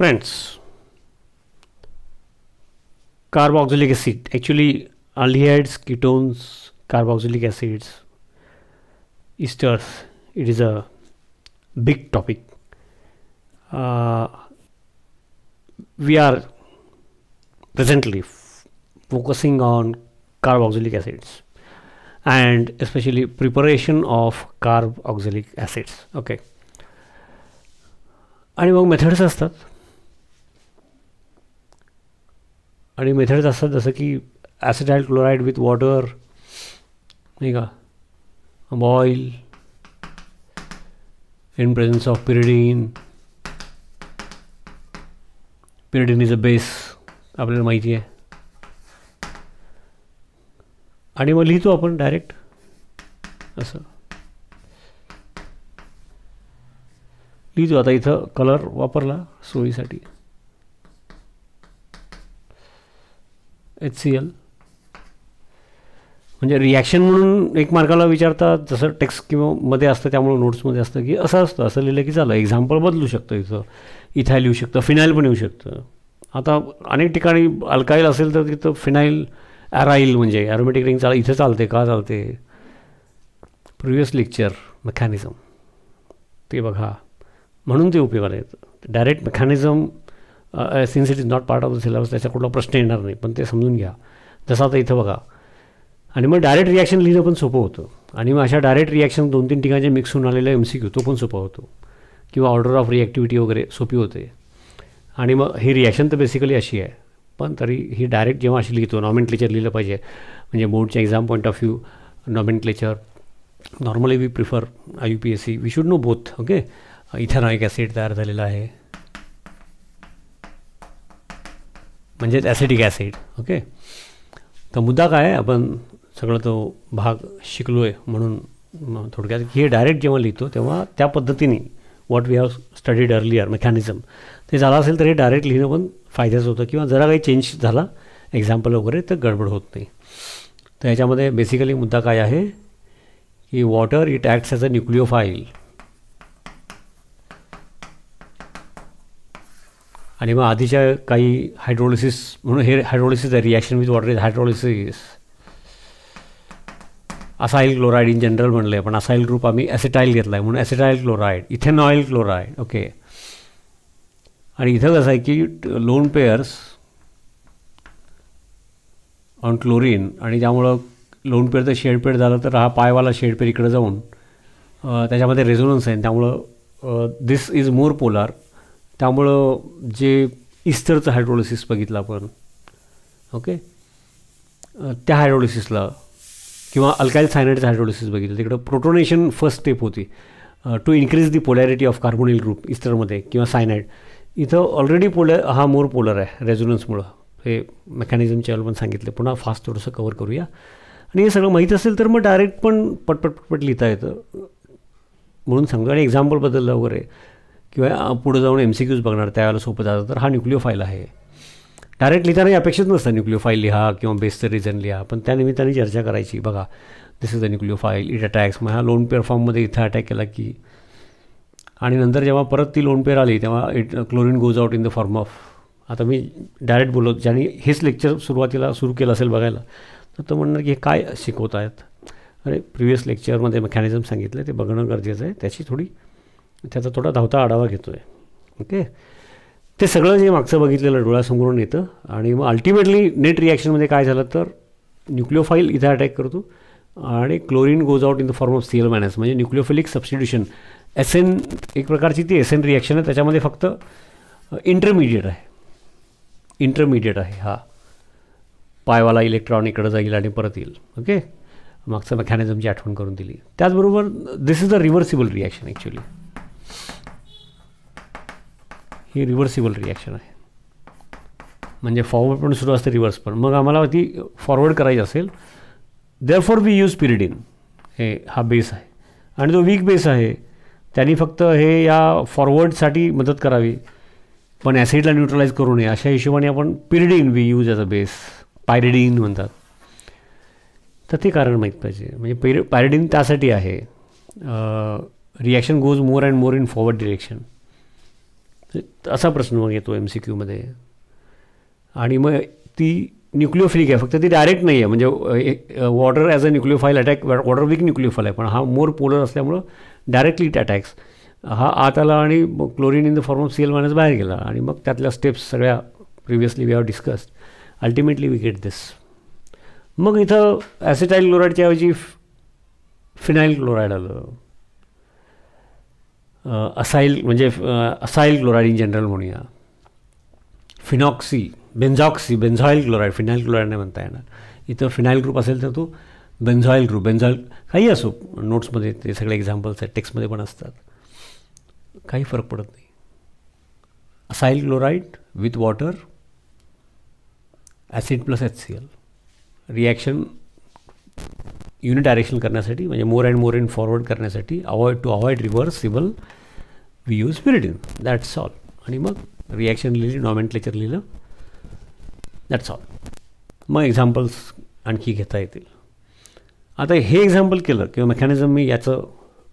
Friends, carboxylic acid, actually aldehydes, ketones, carboxylic acids, esters, it is a big topic. Uh, we are presently focusing on carboxylic acids and especially preparation of carboxylic acids. Okay. आणि मग methods असतात आणि methods असतात जसं की ॲसिटाईल chloride with water नाही का boil in presence of pyridine pyridine is a base आपल्याला माहिती आहे आणि मग लिहितो आपण डायरेक्ट असं लिहितो आता इथं कलर वापरला सोयीसाठी एच सी एल म्हणजे रिॲक्शन म्हणून एक मार्गाला विचारतात जसं टेक्स्ट किंवा मध्ये असतं त्यामुळे नोट्समध्ये असतं की असं असतं असं लिहिलं की झालं एक्झाम्पल बदलू शकतं इथं इथं लिहू शकतं फिनाईल पण येऊ शकतं आता अनेक ठिकाणी अल्काईल असेल तर तिथं फिनाईल ॲराईल म्हणजे ॲरोमॅटिक रिंग चाल इथं चालते का चालते प्रिव्हियस लेक्चर मेकॅनिझम ते बघा म्हणून ते उपयोगाला येतं direct mechanism since it is not part of the syllabus त्याचा कुठला प्रश्न येणार नाही पण ते समजून घ्या जसं आता इथं बघा आणि मग डायरेक्ट रिॲक्शन लिहिणं पण सोपं होतं आणि मग अशा डायरेक्ट रिॲक्शन दोन तीन ठिकाणचे मिक्स होऊन आलेलं एम सी क्यू तो पण सोपा होतो किंवा ऑर्डर ऑफ रिॲक्टिव्हिटी वगैरे सोपी होते आणि मग ही रिॲक्शन तर बेसिकली अशी आहे पण तरी ही डायरेक्ट जेव्हा अशी लिहितो नॉमेंटलेचर लिहिलं पाहिजे म्हणजे बोर्डच्या exam point of view nomenclature normally we prefer I U P S C we should know both okay ethanoic acid तयार झालेला आहे म्हणजेच ॲसिटिक ॲसिड ओके तर मुद्दा काय आहे आपण सगळं तो भाग शिकलो आहे म्हणून थोडक्यात हे डायरेक्ट जेव्हा लिहितो तेव्हा त्या पद्धतीने what we have studied earlier mechanism ते झालं असेल तर हे डायरेक्ट लिहिणं पण फायद्याचं होतं किंवा जरा काही चेंज झाला एक्झाम्पल वगैरे तर गडबड होत नाही तर याच्यामध्ये बेसिकली मुद्दा काय आहे की water it acts as a phile आणि मग आधीच्या काही हायड्रोलिसिस म्हणून हे हायड्रोलिसिस आहे reaction with water is hydrolysis acyl chloride in general म्हणलं आहे पण असाईल ग्रुप आम्ही ॲसिटाईल घेतला आहे म्हणून acetyl chloride ethanoyl chloride okay आणि इथं कसं आहे की लोन पेअर्स ऑन क्लोरीन आणि ज्यामुळं लोन पेअरचं तर शेड झालं तर हा पायवाला शेड पेअर इकडं जाऊन त्याच्यामध्ये रेझोनन्स आहे त्यामुळं दिस इज मोर पोलार त्यामुळं जे इस्टरचं हायड्रोलिसिस बघितलं आपण ओके त्या हायड्रोलिसिसला किंवा अल्काइल सायनाइडचं हायड्रोलिसिस बघितलं तिकडं प्रोटोनेशन फर्स्ट स्टेप होती to increase the polarity of carbonyl group इस्टरमध्ये किंवा सायनाईड इथं ऑलरेडी पोलर हा मोर पोलर आहे रेझोनन्समुळं हे मेकॅनिझमच्या पण सांगितलं पुन्हा फास्ट थोडंसं कवर करूया आणि हे सगळं माहीत असेल तर मग डायरेक्ट पण पटपट पटपट लिहिता येतं म्हणून सांगतो आणि एक्झाम्पल बदललं वगैरे किंवा पुढे जाऊन एम सी क्यूज बघणार त्यावेळेला सोपं जातं तर हा न्यूक्लिओ फाईल आहे डायरेक्ट लिहिताना अपेक्षित नसतं न्यूक्लिओ फाईल लिहा किंवा बेस्टर रिझन लिहा पण त्यानिमित्ताने चर्चा करायची बघा this is the nucleophile it attacks मग ह्या लोन पेअर फॉर्ममध्ये इथं अटॅक केला की आणि नंतर जेव्हा परत ती लोन पेअर आली तेव्हा it chlorine goes out in the form of आता मी डायरेक्ट बोलत ज्यांनी हेच लेक्चर सुरुवातीला सुरू केलं असेल बघायला तर तो म्हणणार की हे काय शिकवत आहेत अरे प्रिव्हियस लेक्चरमध्ये मेकॅनिझम सांगितलं ते बघणं गरजेचं आहे त्याची थोडी त्याचा थोडा धावता आढावा घेतो आहे ओके ते सगळं जे मागचं बघितलेलं डोळ्यासमोरून येतं आणि मग अल्टिमेटली नेट रिॲक्शनमध्ये काय झालं तर न्यूक्लिओफाईल इथे अटॅक करतो आणि chlorine goes out in the form of C minus म्हणजे न्यूक्लिओफिलिक सबस्टिट्यूशन एस एन एक प्रकारची ती एस एन रिॲक्शन आहे त्याच्यामध्ये फक्त इंटरमिडिएट आहे इंटरमिडिएट आहे हा पायवाला इलेक्ट्रॉन इकडं जाईल आणि परत येईल ओके मागचं मेकॅनिझमची आठवण करून दिली त्याचबरोबर this is a reversible reaction actually ही रिव्हर्सिबल रिॲक्शन आहे म्हणजे फॉरवर्ड पण सुरू असते रिव्हर्स पण मग आम्हाला ती फॉरवर्ड करायची असेल therefore we use pyridine हे हा बेस आहे आणि जो वीक बेस आहे त्यांनी फक्त हे या फॉरवर्डसाठी मदत करावी पण ॲसिडला न्यूट्रलाइज करू नये अशा हिशोबाने आपण pyridine we use as a base in म्हणतात तर ते कारण माहीत पाहिजे म्हणजे पायरेड इन त्यासाठी आहे reaction goes more and more in forward direction असा प्रश्न मग येतो एम सी क्यूमध्ये आणि मग ती न्यूक्लिओफिलिक आहे फक्त ती डायरेक्ट नाही आहे म्हणजे water as a nucleophile attack water weak nucleophile आहे पण हा मोर पोलर असल्यामुळं डायरेक्टली अटॅक्स हा आत आला आणि मग chlorine in the form of C L minus बाहेर गेला आणि मग त्यातल्या स्टेप्स सगळ्या previously we have discussed ultimately we get this मग इथं ॲसिटाईल क्लोराईडच्या ऐवजी फिनाईल क्लोराईड आलं असाईल म्हणजे असाईल क्लोराईड इन जनरल म्हणूया phenoxy benzoxy benzoyl chloride phenyl chloride नाही म्हणता येणार इथं फिनाईल ग्रुप असेल तर तो बेन्झॉईल ग्रुप बेन्झॉईल काही असो नोट्समध्ये ते सगळे एक्झाम्पल्स आहेत टेक्स्टमध्ये पण असतात काही फरक पडत नाही acyl chloride with water acid plus H C L reaction unit direction करण्यासाठी म्हणजे more and more in forward करण्यासाठी avoid to avoid reversible we use pyridine that's all आणि मग रिॲक्शन लिहिली नॉमेंटलेचर लिहिलं दॅट्स ऑल मग एक्झाम्पल्स आणखी घेता येतील आता हे एक्झाम्पल केलं किंवा मेकॅनिझम मी याचं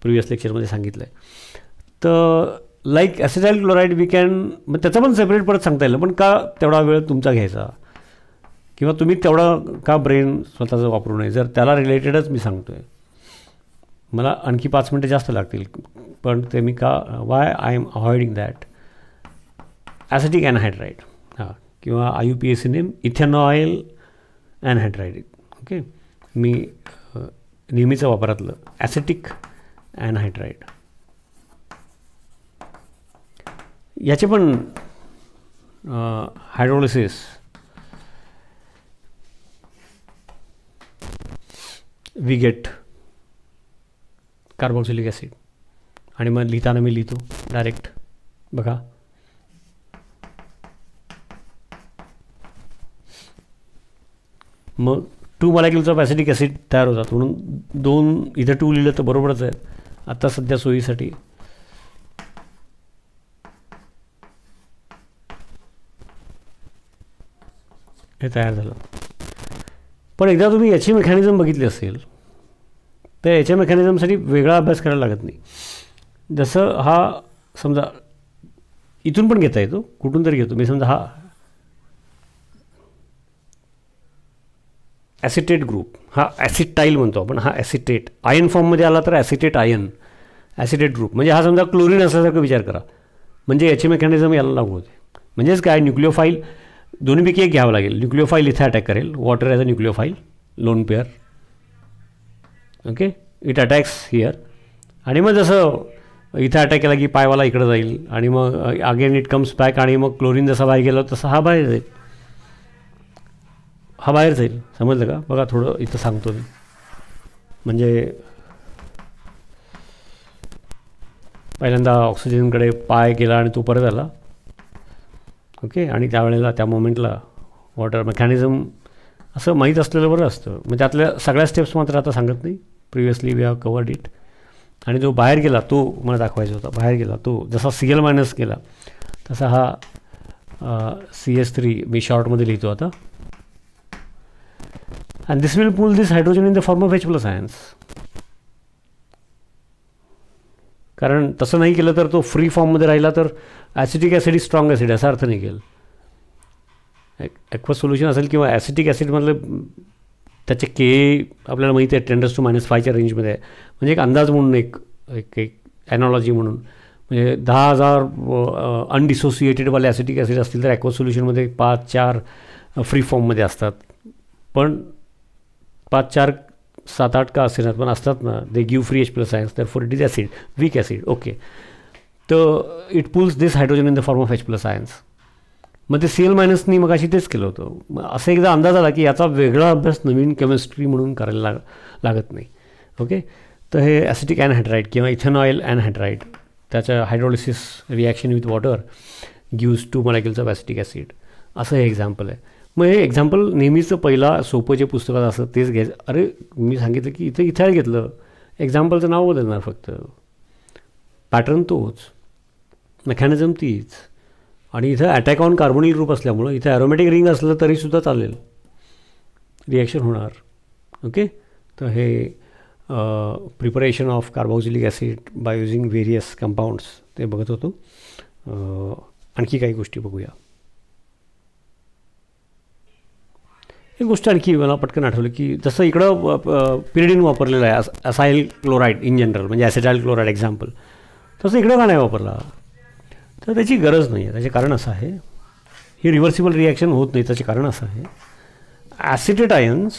प्रिव्हियस लेक्चरमध्ये सांगितलं आहे तर like acetyl chloride we can मग त्याचं पण सेपरेट परत सांगता येईल पण का तेवढा वेळ तुमचा घ्यायचा किंवा तुम्ही तेवढं का ब्रेन स्वतःचं वापरू नये जर त्याला रिलेटेडच मी सांगतो आहे मला आणखी पाच मिनटं जास्त लागतील पण ते मी का why I am avoiding that acetic anhydride हां किंवा I U P S C name ethanoyl anhydride okay मी नेहमीचं वापरातलं ॲसिटिक अँडहायड्राईट याचे पण hydrolysis we get carboxylic acid आणि मग लिहिताना मी लिहितो डायरेक्ट बघा मग टू ऑफ पॅसिटिक ॲसिड तयार होतात म्हणून दोन इथं टू लिहिलं तर बरोबरच आहे आत्ता सध्या सोयीसाठी हे तयार झालं पण एकदा तुम्ही याची मेकॅनिझम बघितली असेल तर याच्या मेकॅनिझमसाठी वेगळा अभ्यास करायला लागत नाही जसं हा समजा इथून पण घेता येतो कुठून तरी घेतो मी समजा हा ॲसिटेट ग्रुप हा ॲसिटाईल म्हणतो आपण हा ॲसिटेट आयन फॉर्ममध्ये आला तर ॲसिटेट आयन ॲसिटेट ग्रुप म्हणजे हा समजा क्लोरीन असल्यासारखा विचार करा म्हणजे याची मेकॅनिझम याला लागू होते म्हणजेच काय न्यूक्लिओफाईल दोन्हीपैकी एक घ्यावं लागेल न्यूक्लिओफाईल इथे अटॅक करेल water as a nucleophile lone pair okay it attacks here आणि मग जसं इथं अटॅक केला की पायवाला इकडं जाईल आणि मग अगेन इट कम्स बॅक आणि मग क्लोरीन जसा बाहेर गेला तसा हा बाहेर जाईल हा बाहेर जाईल समजलं का बघा थोडं इथं सांगतो मी म्हणजे पहिल्यांदा ऑक्सिजनकडे पाय गेला आणि तो परत आला ओके आणि त्यावेळेला त्या मोमेंटला वॉटर मेकॅनिझम असं माहीत असलेलं बरं असतं म्हणजे त्यातल्या सगळ्या स्टेप्स मात्र आता सांगत नाही previously we have covered it आणि जो बाहेर गेला तो मला दाखवायचा होता बाहेर गेला तो जसा सी एल मायनस गेला तसा हा सी एस थ्री मी शॉर्टमध्ये लिहितो आता and this will pull this hydrogen in the form of H plus ions कारण तसं नाही केलं तर तो फ्री फॉर्ममध्ये राहिला तर ॲसिटिक ॲसिड स्ट्रॉंग ॲसिड असा अर्थ नाही केलं ॲक्वा सोल्युशन असेल किंवा ॲसिटिक ॲसिडमधलं त्याचे के आपल्याला माहिती आहे टेंडर्स टू मायनस फायच्या रेंजमध्ये आहे म्हणजे एक अंदाज म्हणून एक एक एक ॲनॉलॉजी म्हणून म्हणजे दहा हजार अनडिसोसिएटेडवाले ॲसिटिक ॲसिड असतील तर ॲक्वा सोल्युशनमध्ये पाच चार फ्री फॉर्ममध्ये असतात पण पाच चार सात आठ का असेनात पण असतात ना they give free H plus ions therefore it is acid weak acid okay तर it pulls this hydrogen in the form of H plus ions मग ते सी एल मायनसनी मग अशी तेच केलं होतं मग असं एकदा अंदाज आला की याचा वेगळा अभ्यास नवीन केमिस्ट्री म्हणून करायला लाग लागत नाही ओके तर हे ॲसिटिक अँड किंवा इथेनॉइल अँड त्याच्या hydrolysis reaction with water gives two molecules of acetic acid असं हे एक्झाम्पल आहे मग हे एक्झाम्पल नेहमीचं पहिला सोपं जे पुस्तकात असतं तेच घ्यायचं अरे मी सांगितलं की इथं इथं घेतलं एक्झाम्पलचं नाव बदलणार फक्त पॅटर्न तोच मेकॅनिझम तीच आणि इथं अटॅक ऑन कार्बोनिल ग्रुप असल्यामुळं इथं ॲरोमॅटिक रिंग असलं तरीसुद्धा चालेल रिॲक्शन होणार ओके तर हे preparation of carboxylic acid by using various compounds ते बघत होतो आणखी काही गोष्टी बघूया एक गोष्ट आणखी मला पटकन आठवलं की जसं इकडं पिरिडिन वापरलेलं आहे असायल क्लोराईड इन जनरल म्हणजे ॲसिडायल क्लोराईड एक्झाम्पल तसं इकडं का नाही वापरला तर त्याची गरज नाही आहे त्याचे कारण असं आहे ही रिव्हर्सिबल रिॲक्शन होत नाही त्याचे कारण असं आहे ॲसिटेट आयन्स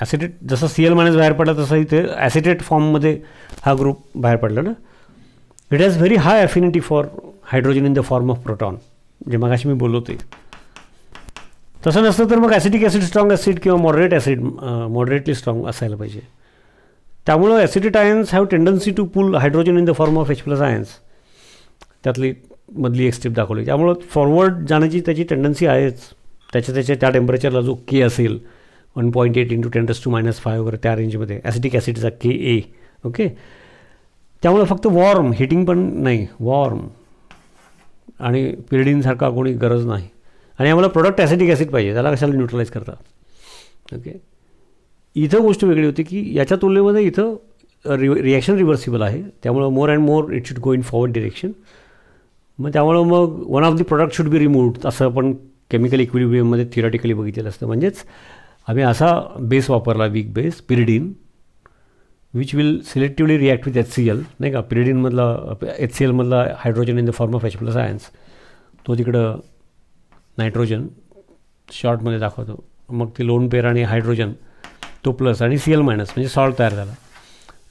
ॲसिटेट जसं सी एल मायनस बाहेर पडला तसं इथे ॲसिटेट फॉर्ममध्ये हा ग्रुप बाहेर पडला ना it has very high affinity for hydrogen in the form of proton जे मग मी बोलवते तसं नसलं तर मग ॲसिडिक ॲसिड स्ट्रॉंग ॲसिड किंवा मॉडरेट ॲसिड मॉडरेटली स्ट्रॉंग असायला पाहिजे त्यामुळं acetate ions have tendency to pull hydrogen in the form of H plus ions त्यातली मधली एक स्टेप दाखवली त्यामुळं फॉरवर्ड जाण्याची त्याची टेंडन्सी आहेच त्याच्या त्याच्या त्या टेम्परेचरला जो के असेल one point eight into tends to minus five वगैरे त्या रेंजमध्ये ॲसिडिक ॲसिडचा के ए ओके त्यामुळं फक्त वॉर्म हिटिंग पण नाही वॉर्म आणि पिरिडीनसारखा कोणी गरज नाही आणि आम्हाला प्रोडक्ट ॲसिटिक ॲसिड पाहिजे त्याला कशाला न्यूट्रलाइज करता ओके इथं गोष्ट वेगळी होती की याच्या तुलनेमध्ये इथं रि रिॲक्शन रिव्हर्सिबल आहे त्यामुळं more and more it should go in forward direction मग त्यामुळं मग one of the product should be removed असं आपण केमिकल इक्विलिब्रियममध्ये थिरॉटिकली बघितलेलं असतं म्हणजेच आम्ही असा बेस वापरला weak base pyridine which will selectively react with H C L नाही का पिरिडीनमधला एच सी एलमधला hydrogen in the form of H plus ions तो तिकडं नायट्रोजन शॉर्टमध्ये दाखवतो मग ती लोन पेर आणि हायड्रोजन तो प्लस आणि सी एल मायनस म्हणजे सॉल्ट तयार झाला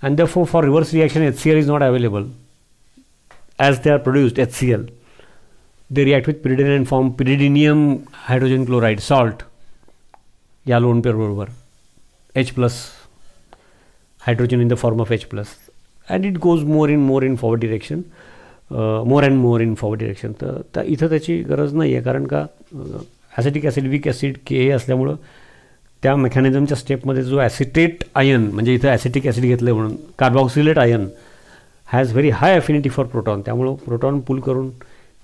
and the for for reverse reaction H C L is not available as they are produced H C L they react with pyridine and form pyridinium hydrogen chloride salt या lone पेरबरोबर H plus hydrogen in the form of H plus and it goes more in more in forward direction more and more in forward direction तर त्या इथं त्याची गरज नाही आहे कारण का acetic acid weak acid K A असल्यामुळं त्या मेकॅनिझमच्या स्टेपमध्ये जो ॲसिटेट आयन म्हणजे इथं ॲसिटिक ॲसिड घेतलं म्हणून carboxylate ion has very high affinity for proton त्यामुळं प्रोटॉन पुल करून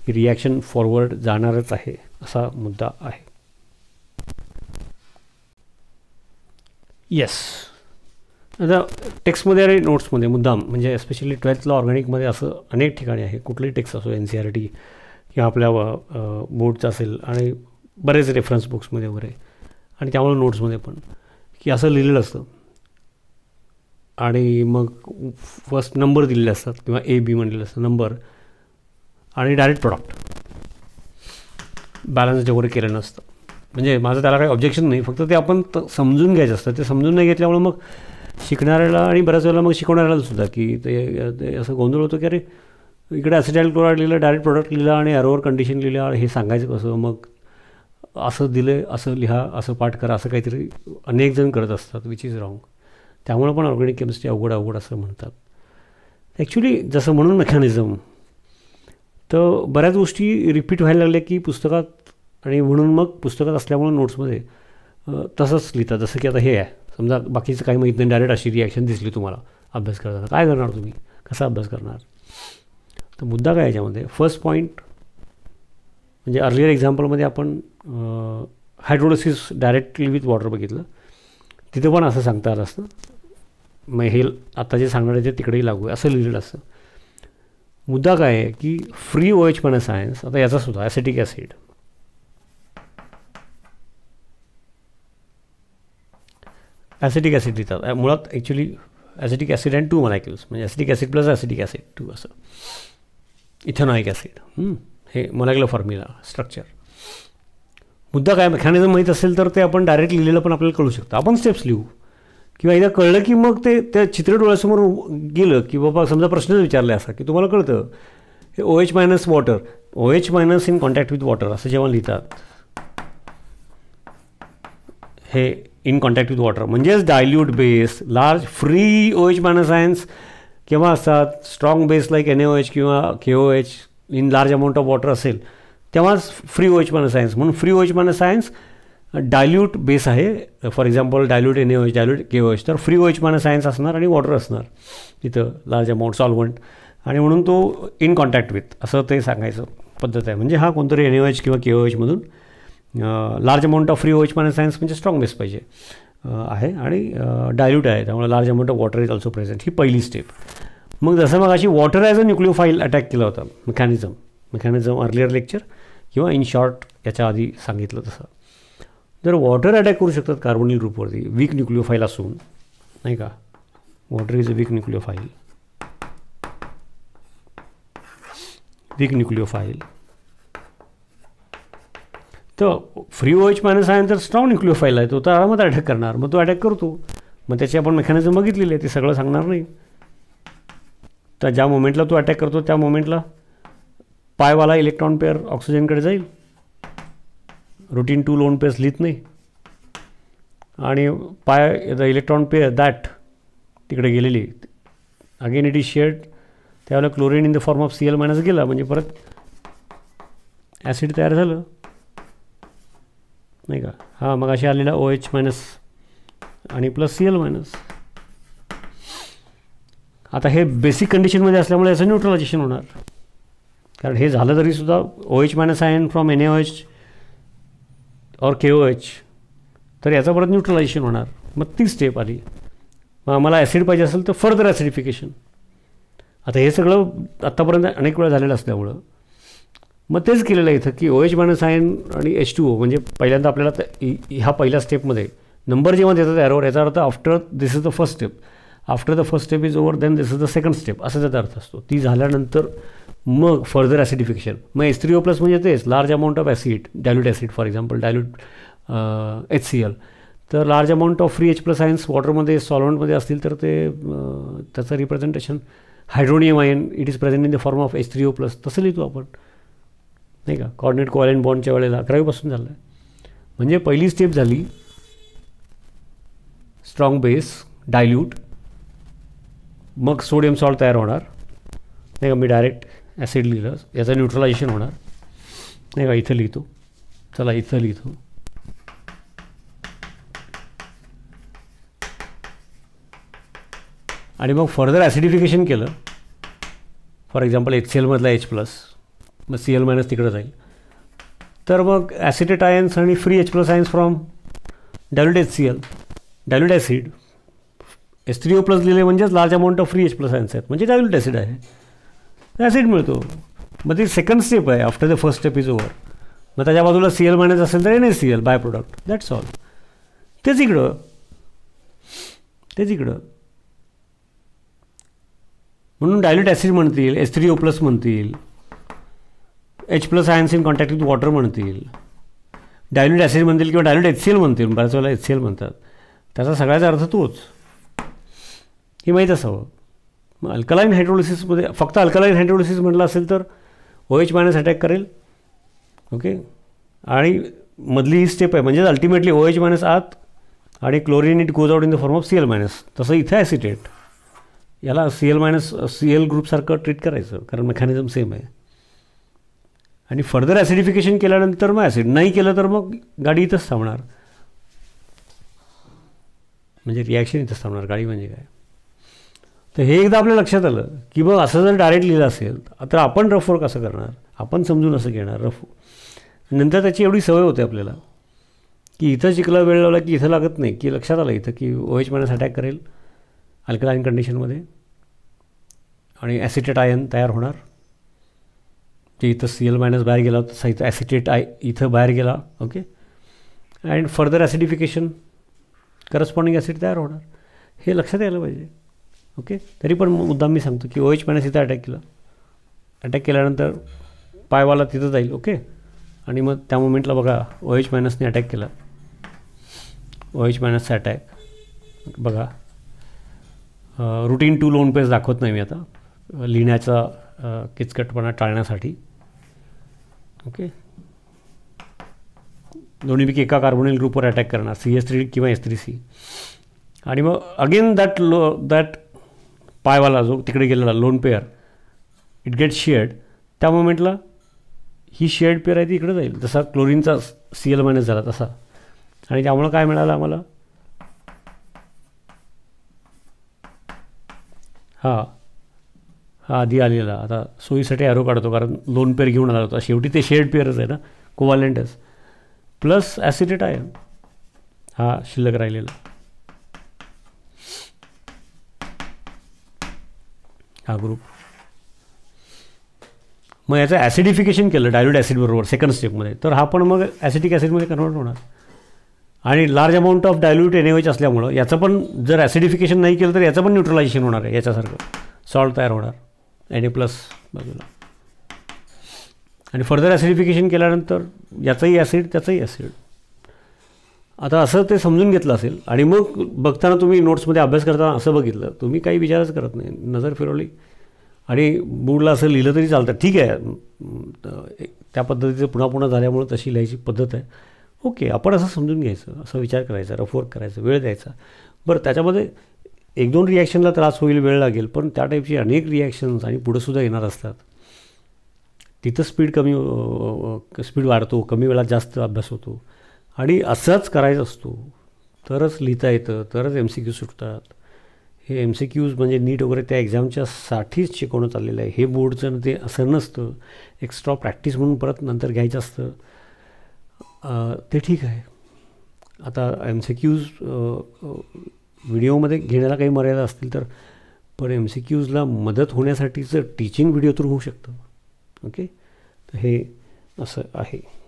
ही रिॲक्शन फॉरवर्ड जाणारच आहे असा मुद्दा आहे येस आता टेक्स्टमध्ये आणि नोट्समध्ये मुद्दाम म्हणजे एस्पेशली ट्वेल्थला ऑर्गॅनिकमध्ये असं अनेक ठिकाणी आहे कुठलंही टेक्स्ट असो एन सी आर टी किंवा आपल्या बोर्डचं असेल आणि बरेच रेफरन्स बुक्समध्ये वगैरे आणि त्यामुळे नोट्समध्ये पण की असं लिहिलेलं असतं आणि मग फर्स्ट नंबर दिलेले असतात किंवा ए बी म्हणलेलं असतं नंबर आणि डायरेक्ट प्रॉडक्ट बॅलन्स वगैरे केलं नसतं म्हणजे माझं त्याला काही ऑब्जेक्शन नाही फक्त ते आपण समजून घ्यायचं असतं ते समजून नाही घेतल्यामुळे मग शिकणाऱ्याला आणि बऱ्याच वेळेला मग शिकवणाऱ्याला सुद्धा की ते असं गोंधळ होतो की अरे इकडे ॲसिडाईल क्लोराईड लिहिलं डायरेक्ट प्रोडक्ट लिहिला आणि अरोवर कंडिशन लिहिलं हे सांगायचं कसं मग असं दिलं असं लिहा असं पाठ करा असं काहीतरी अनेक जण करत असतात विच इज रॉंग त्यामुळे पण ऑर्गॅनिक केमिस्ट्री अवघड अवघड असं म्हणतात ॲक्च्युली जसं म्हणून मेकॅनिझम तर बऱ्याच गोष्टी रिपीट व्हायला लागल्या की पुस्तकात आणि म्हणून मग पुस्तकात असल्यामुळे नोट्समध्ये तसंच लिहितात जसं की आता हे आहे समजा बाकीचं काही माहीत नाही डायरेक्ट अशी रिॲक्शन दिसली तुम्हाला अभ्यास करताना काय करणार तुम्ही कसा अभ्यास करणार तर मुद्दा काय याच्यामध्ये फर्स्ट पॉईंट म्हणजे अर्लियर एक्झाम्पलमध्ये आपण हायड्रोडोसिस डायरेक्टली विथ वॉटर बघितलं तिथं पण असं सांगता आलं असतं मग हे आता जे सांगणार आहे ते तिकडेही लागू आहे असं लिहिलेलं असतं मुद्दा काय आहे की फ्री ओ एच पण सायन्स आता याचासुद्धा ॲसिटिक ॲसिड ॲसिटिक ॲसिड लिहितात मुळात actually acetic acid and two molecules म्हणजे acetic acid plus acetic acid two असं इथेनॉइक ॲसिड हे मलायक्युलर फॉर्म्युला स्ट्रक्चर मुद्दा काय मेकॅनिझम माहीत असेल तर ते आपण डायरेक्ट लिहिलेलं पण आपल्याला कळू शकतो आपण स्टेप्स लिहू किंवा एकदा कळलं की मग ते त्या चित्र डोळ्यासमोर गेलं की बाबा समजा प्रश्नच विचारले असा की तुम्हाला कळतं हे O H minus water O H minus in contact with water असं जेव्हा लिहितात हे इन कॉन्टॅक्ट विथ वॉटर म्हणजेच dilute base large free O H science केव्हा असतात strong base like N O H किंवा K O H in large amount of water असेल तेव्हाच फ्री ओ एच सायन्स म्हणून free O H science dilute base आहे for example dilute N O H dilute K O H तर free O H science असणार आणि water असणार तिथं large amount solvent आणि म्हणून तो इन कॉन्टॅक्ट विथ असं ते सांगायचं पद्धत आहे म्हणजे हा कोणतरी एन ओ एच किंवा के ओ एचमधून large amount of free H minus science म्हणजे स्ट्रॉंग बेस पाहिजे आहे आणि डायल्यूट आहे त्यामुळे large amount of water is also present ही पहिली स्टेप मग जसं मग अशी water as a nucleophile attack केला होता मेकॅनिझम मेकॅनिझम अर्लियर लेक्चर किंवा इन शॉर्ट याच्या आधी सांगितलं तसं जर वॉटर अटॅक करू शकतात कार्बोनिल ग्रुपवरती वीक न्यूक्लिओफाईल असून नाही का water is a weak phile weak phile तर फ्री ओएच मायनस नंतर स्ट्रॉंग न्यूक्लिओफाईल आहे तो तर आरामात अटॅक करणार मग तो अटॅक करतो मग त्याची आपण मेकॅनिझम बघितलेली आहे ते सगळं सांगणार नाही तर ज्या मोमेंटला तो अटॅक करतो त्या मोमेंटला पायवाला इलेक्ट्रॉन पेअर ऑक्सिजनकडे जाईल रुटीन टू लोन पेअर्स लिहित नाही आणि पाय द इलेक्ट्रॉन पेअर दॅट तिकडे गेलेली अगेन इट इज शेअर्ड त्यावेळेला chlorine in the form of C L minus गेला म्हणजे परत ॲसिड तयार झालं नाही का हा मग अशी आलेला ओ एच मायनस आणि प्लस सी एल मायनस आता हे बेसिक कंडिशनमध्ये असल्यामुळे याचं न्यूट्रलायझेशन होणार कारण हे झालं तरीसुद्धा O H minus I N from N A O H or K O H तर याचा परत न्यूट्रलायझेशन होणार मग ती स्टेप आली मग आम्हाला ॲसिड पाहिजे असेल तर फर्दर ॲसिडिफिकेशन आता हे सगळं आत्तापर्यंत अनेक वेळा झालेलं असल्यामुळं मग तेच केलेलं आहे इथं की ओ एच मायनस आयन आणि एच टू ओ म्हणजे पहिल्यांदा आपल्याला ह्या पहिल्या स्टेपमध्ये नंबर जेव्हा देतात ॲरोवर याचा अर्थ after this is the first step after the first step is over then this is the second step असा त्याचा अर्थ असतो ती झाल्यानंतर मग फर्दर ॲसिडिफिकेशन मग एस थ्री ओ प्लस म्हणजे तेच large amount of acid dilute acid for example dilute H C L तर large amount of free H plus ions वॉटरमध्ये सॉलवंटमध्ये असतील तर ते त्याचं representation hydronium ion it is present in the form of H three O plus तसं लिहितो आपण नाही का कॉर्डिनेट कॉल बॉन्डच्या वेळेला अकरावीपासून झालं आहे म्हणजे पहिली स्टेप झाली स्ट्रॉंग बेस डायल्यूट मग सोडियम सॉल्ट तयार होणार नाही का मी डायरेक्ट ॲसिड लिहिलं याचं न्यूट्रलायझेशन होणार नाही का इथं लिहितो चला इथं लिहितो आणि मग फर्दर ॲसिडिफिकेशन केलं फॉर एक्झाम्पल एच सी एलमधला एच प्लस मग सी एल मायनस तिकडं जाईल तर मग ॲसिटेट आयन्स आणि free H plus ions from dilute H C L dilute acid S three O plus लिहिले म्हणजेच large amount of free H plus ions आहेत म्हणजे डायल्यूट ॲसिड आहे ॲसिड मिळतो मग ती सेकंड स्टेप आहे after the first step is over मग त्याच्या बाजूला सी एल मायनस असेल तर N S C L by product that's all तेच इकडं तेच इकडं म्हणून डायल्युट ॲसिड म्हणतील एस थ्री ओ प्लस म्हणतील H plus ions in contact with water म्हणतील डायलूट ॲसिड म्हणतील किंवा डायलूट एच सी एल म्हणतील बऱ्याच वेळेला एच सी एल म्हणतात त्याचा सगळ्याचा अर्थ तोच हे माहीत असावं मग अल्कलाईन हायड्रोलिसिसमध्ये फक्त अल्कलाईन हायड्रोलिसिस म्हटलं असेल तर ओ एच मायनस अटॅक करेल ओके आणि मधली ही स्टेप आहे म्हणजेच अल्टिमेटली ओ एच मायनस आत आणि chlorine it goes out in the form of C L minus तसं इथे ॲसिटेट याला C L minus C L ग्रुपसारखं ट्रीट करायचं कारण मेकॅनिझम सेम आहे आणि फर्दर ॲसिडिफिकेशन केल्यानंतर मग ॲसिड नाही केलं तर मग गाडी इथंच थांबणार म्हणजे रिॲक्शन इथंच थांबणार गाडी म्हणजे काय तर हे एकदा आपल्या लक्षात आलं की बघ असं जर डायरेक्ट लिहिलं असेल तर आपण रफ वर्क असं करणार आपण समजून असं घेणार रफ नंतर त्याची एवढी सवय होते आपल्याला की इथं शिकला वेळ लावला की इथं लागत नाही की लक्षात आलं इथं की ओ एच मायनस अटॅक करेल अल्कलाईन कंडिशनमध्ये आणि ॲसिटेट आयन तयार होणार की इथं सी एल मायनस बाहेर गेला तसा इथं ॲसिटेट आय इथं बाहेर गेला okay and further acidification corresponding acid तयार होणार हे लक्षात यायला पाहिजे ओके तरी पण मुद्दाम मी सांगतो की ओ एच मायनस इथं अटॅक केलं अटॅक केल्यानंतर पायवाला तिथं जाईल ओके आणि मग त्या मुमेंटला बघा ओ एच मायनसने अटॅक केला ओ एच मायनसचा अटॅक बघा रुटीन टू लोन पेस दाखवत नाही मी आता लिहिण्याचा किचकटपणा टाळण्यासाठी ओके दोन्हीपैकी एका कार्बोनिल ग्रुपवर अटॅक करणार सी एस थ्री किंवा एस थ्री सी आणि मग अगेन दॅट लो दॅट पायवाला जो तिकडे गेलेला lone pair it get shared त्या मोमेंटला ही शेअर्ड पेअर आहे ती इकडे जाईल जसा क्लोरीनचा सी एल मायनस झाला तसा आणि त्यामुळं काय मिळालं आम्हाला हां हा आधी आलेला आता सोयीसाठी ॲरो काढतो कारण लोन पेअर घेऊन आला होता शेवटी ते शेड पेअरच आहे ना कोवालेंटस प्लस ॲसिडेट आहे हा शिल्लक राहिलेला हा ग्रुप मग याचं ॲसिडिफिकेशन केलं डायल्यूट ॲसिडबरोबर सेकंड स्टेपमध्ये तर हा पण मग ॲसिडिक ॲसिडमध्ये कन्वर्ट होणार आणि large amount of dilute NH असल्यामुळं याचं पण जर ॲसिडिफिकेशन नाही केलं तर याचं पण न्यूट्रलायझेशन होणार आहे याच्यासारखं सॉल्ट तयार होणार एन ए प्लस बाजूला आणि फर्दर ॲसिडिफिकेशन केल्यानंतर याचंही ॲसिड त्याचंही ॲसिड आता असं ते समजून घेतलं असेल आणि मग बघताना तुम्ही नोट्समध्ये अभ्यास करताना असं बघितलं तुम्ही काही विचारच करत नाही नजर फिरवली आणि मूडला असं लिहिलं तरी चालतं ठीक आहे त्या पद्धतीचं पुन्हा पुन्हा झाल्यामुळं तशी लिहायची पद्धत आहे ओके आपण असं समजून घ्यायचं असं विचार करायचा रफवर्क करायचं वेळ द्यायचा बरं त्याच्यामध्ये एक दोन रिॲक्शनला त्रास होईल वेळ लागेल पण त्या टाईपचे अनेक रिॲक्शन्स आणि पुढंसुद्धा येणार असतात तिथं स्पीड कमी स्पीड वाढतो कमी वेळात जास्त अभ्यास होतो आणि असंच करायचा असतो तरच लिहिता येतं तरच एम सी क्यू सुटतात हे एम सी क्यूज म्हणजे नीट वगैरे त्या एक्झामच्यासाठीच शिकवणं चाललेलं आहे हे बोर्डचं ते असं नसतं एक्स्ट्रा प्रॅक्टिस म्हणून परत नंतर घ्यायचं असतं ते ठीक आहे आता एम सी क्यूज व्हिडिओमध्ये घेण्याला काही मर्यादा असतील तर पण एम सी क्यूजला मदत होण्यासाठीचं टीचिंग व्हिडिओ थ्रू होऊ शकतं ओके तर हे असं आहे